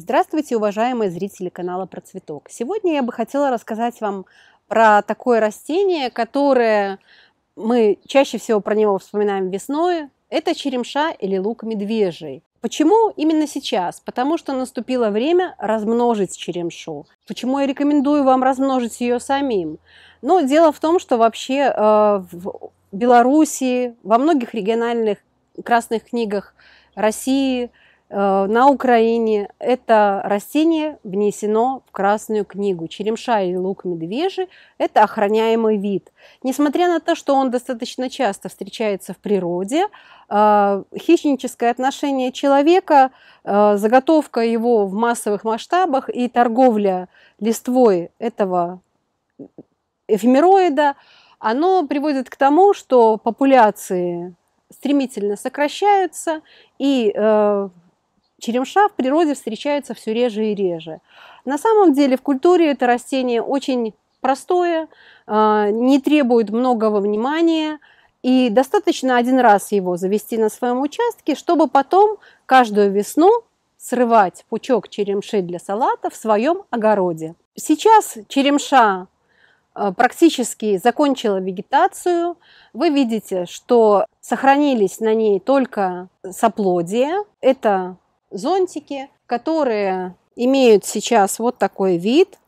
Здравствуйте, уважаемые зрители канала про цветок. Сегодня я бы хотела рассказать вам про такое растение, которое мы чаще всего про него вспоминаем весной. Это черемша или лук медвежий. Почему именно сейчас? Потому что наступило время размножить черемшу. Почему я рекомендую вам размножить ее самим? Ну, дело в том, что вообще э, в Белоруссии, во многих региональных красных книгах России – Э, на Украине это растение внесено в Красную книгу. Черемша или лук медвежий – это охраняемый вид. Несмотря на то, что он достаточно часто встречается в природе, э, хищническое отношение человека, э, заготовка его в массовых масштабах и торговля листвой этого эфемероида, оно приводит к тому, что популяции стремительно сокращаются, и Черемша в природе встречается все реже и реже. На самом деле в культуре это растение очень простое, а, не требует многого внимания, и достаточно один раз его завести на своем участке, чтобы потом каждую весну срывать пучок черемши для салата в своем огороде. Сейчас черемша а, практически закончила вегетацию. Вы видите, что сохранились на ней только соплодия. Это зонтики, которые имеют сейчас вот такой вид.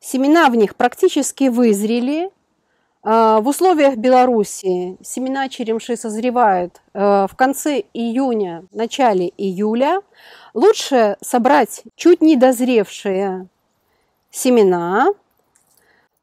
Семена в них практически вызрели. А, в условиях Беларуси семена черемши созревают э, в конце июня, начале июля. Лучше собрать чуть недозревшие семена.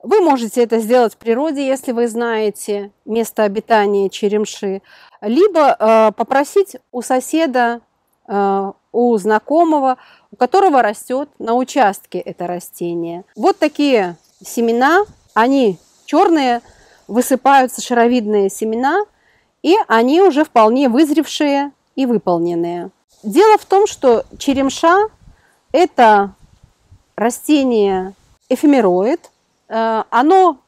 Вы можете это сделать в природе, если вы знаете место обитания черемши, либо э, попросить у соседа Э, у знакомого, у которого растет на участке это растение. Вот такие семена, они черные, высыпаются шаровидные семена, и они уже вполне вызревшие и выполненные. Дело в том, что черемша – это растение эфемероид. Э, оно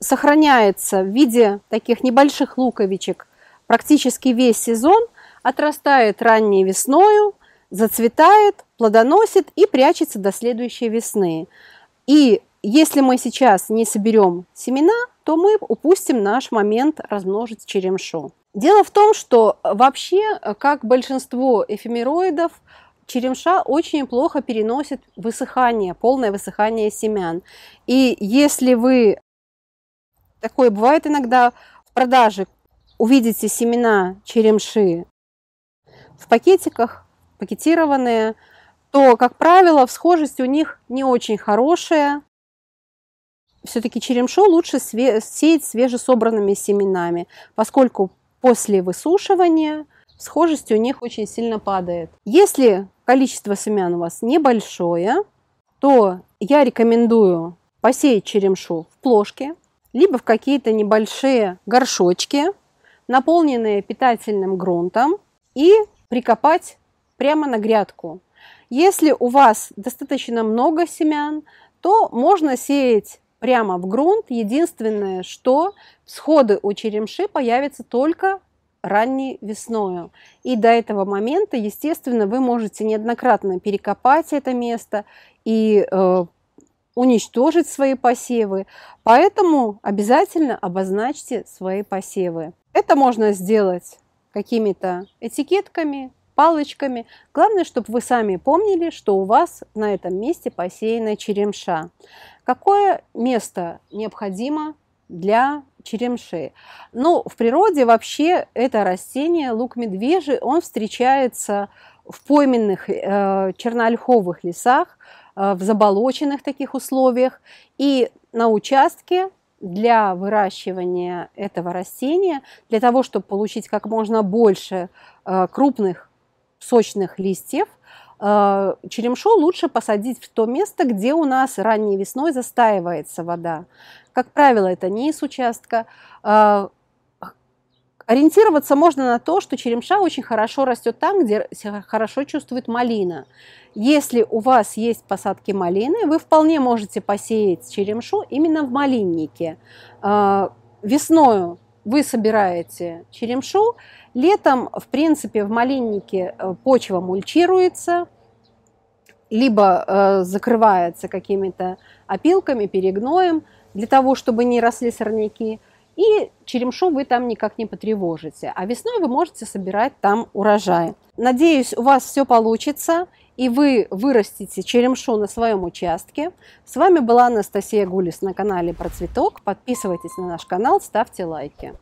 сохраняется в виде таких небольших луковичек практически весь сезон – отрастает ранней весною, зацветает, плодоносит и прячется до следующей весны. И если мы сейчас не соберем семена, то мы упустим наш момент размножить черемшу. Дело в том, что вообще, как большинство эфемероидов, черемша очень плохо переносит высыхание, полное высыхание семян. И если вы, такое бывает иногда в продаже, увидите семена черемши в пакетиках, пакетированные, то, как правило, всхожесть у них не очень хорошая. Все-таки черемшу лучше све- сеять свежесобранными семенами, поскольку после высушивания схожесть у них очень сильно падает. Если количество семян у вас небольшое, то я рекомендую посеять черемшу в плошке, либо в какие-то небольшие горшочки, наполненные питательным грунтом, и прикопать прямо на грядку. Если у вас достаточно много семян, то можно сеять прямо в грунт. Единственное, что всходы у черемши появятся только ранней весною. И до этого момента, естественно, вы можете неоднократно перекопать это место и э, уничтожить свои посевы. Поэтому обязательно обозначьте свои посевы. Это можно сделать какими-то этикетками, палочками. Главное, чтобы вы сами помнили, что у вас на этом месте посеяна черемша. Какое место необходимо для черемши. Ну, в природе вообще это растение, лук медвежий, он встречается в пойменных э, черноольховых лесах, э, в заболоченных таких условиях. И на участке для выращивания этого растения, для того, чтобы получить как можно больше э, крупных сочных листьев, э, черемшу лучше посадить в то место, где у нас ранней весной застаивается вода. Как правило, это низ участка, э, Ориентироваться можно на то, что черемша очень хорошо растет там, где хорошо чувствует малина. Если у вас есть посадки малины, вы вполне можете посеять черемшу именно в малиннике. А, весною вы собираете черемшу, летом, в принципе, в малиннике э, почва мульчируется, либо э, закрывается какими-то опилками, перегноем, для того, чтобы не росли сорняки – и черемшу вы там никак не потревожите, а весной вы можете собирать там урожай. Надеюсь, у вас все получится, и вы вырастите черемшу на своем участке. С вами была Анастасия Гулис на канале Про Цветок. Подписывайтесь на наш канал, ставьте лайки.